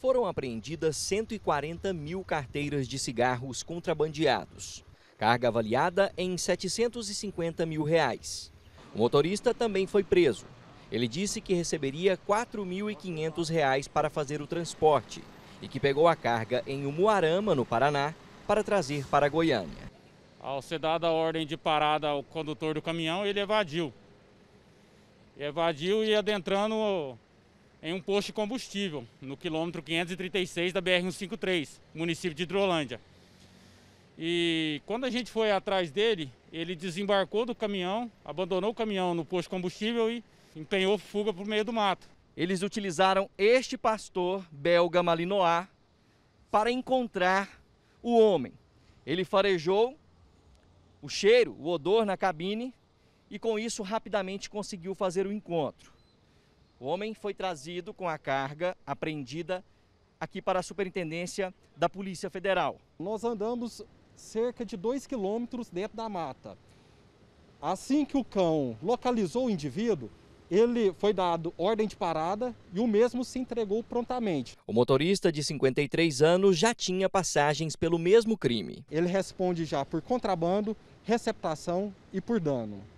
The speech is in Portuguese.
foram apreendidas 140 mil carteiras de cigarros contrabandeados, carga avaliada em 750 mil reais. O motorista também foi preso. Ele disse que receberia R$ 4.500 para fazer o transporte e que pegou a carga em Umuarama, no Paraná, para trazer para Goiânia. Ao ser dada a ordem de parada ao condutor do caminhão, ele evadiu. Evadiu e adentrando em um posto de combustível, no quilômetro 536 da BR-153, município de Hidrolândia. E quando a gente foi atrás dele, ele desembarcou do caminhão, abandonou o caminhão no posto de combustível e empenhou fuga para o meio do mato. Eles utilizaram este pastor belga Malinois para encontrar o homem. Ele farejou o cheiro, o odor na cabine e com isso rapidamente conseguiu fazer o encontro. O homem foi trazido com a carga apreendida aqui para a Superintendência da Polícia Federal. Nós andamos cerca de dois quilômetros dentro da mata. Assim que o cão localizou o indivíduo, ele foi dado ordem de parada e o mesmo se entregou prontamente. O motorista de 53 anos já tinha passagens pelo mesmo crime. Ele responde já por contrabando, receptação e por dano.